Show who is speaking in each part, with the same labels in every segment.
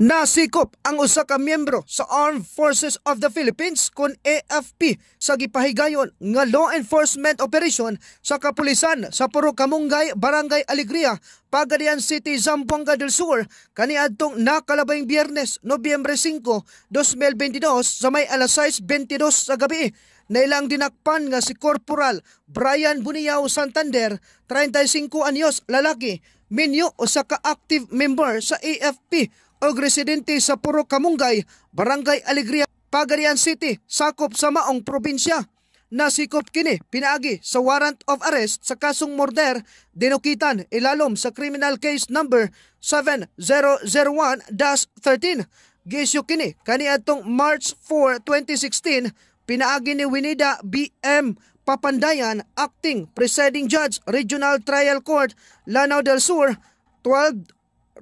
Speaker 1: Nasikop ang usa ka miyembro sa Armed Forces of the Philippines kon AFP sa gipahigayon nga law enforcement operation sa kapulisan sa Puro Kamungay, Barangay Alegria, Pagadian City, Zamboanga del Sur kaniadtong nakalabayng Biyernes, Nobyembre 5, 2022 sa may alas 6:22 sa gabi nailang dinakpan nga si Corporal Brian Buniao Santander, 35 anyos lalaki, minyo o sa ka-active member sa AFP o residente sa Puro Kamungay, Barangay Alegria, Pagarian City, sakop sa maong probinsya. Nasikop kini pinaagi sa warrant of arrest sa kasong murder dinukitan ilalom sa criminal case number 7001-13. Gisyo kini kaniadtong March 4, 2016 pinaagi ni Winida BM Papandayan, Acting Presiding Judge, Regional Trial Court, Lanao del Sur, 12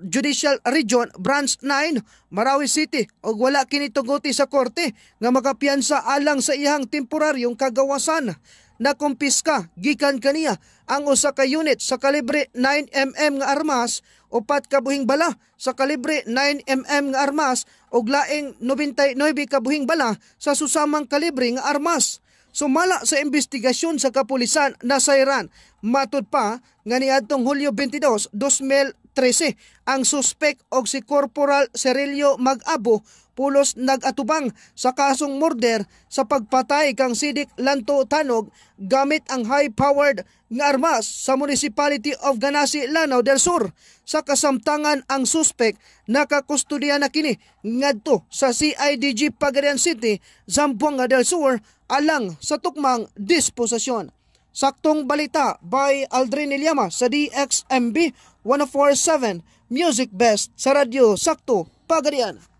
Speaker 1: Judicial Region Branch 9, Marawi City ug wala kinitugoti sa korte nga makapiyansa alang sa iyang temporaryong kagawasan nakumpiska gikan kaniya ang usa ka unit sa kalibre 9mm nga armas upat ka buhing bala sa kalibre 9mm nga armas ug laing 99 ka buhing bala sa susamang kalibre nga armas sumala sa investigasyon sa kapulisan na sayran matud pa nga niadtong Hulyo 22, 2000, 13 ang suspek og si Corporal Cerilio Magabo pulos nagatubang sa kasong murder sa pagpatay kang Sidik Lanto Tanog gamit ang high-powered nga armas sa Municipality of Ganasi, Lanao del Sur. Sa kasamtangan ang suspek nakakustudya na kini ngadto sa CIDG Pagadian City, Zamboanga del Sur alang sa tukmang disposisyon. Saktong Balita by Aldrin Ilyama sa DXMB 1047 Music Best sa Radyo Sakto Pagarian.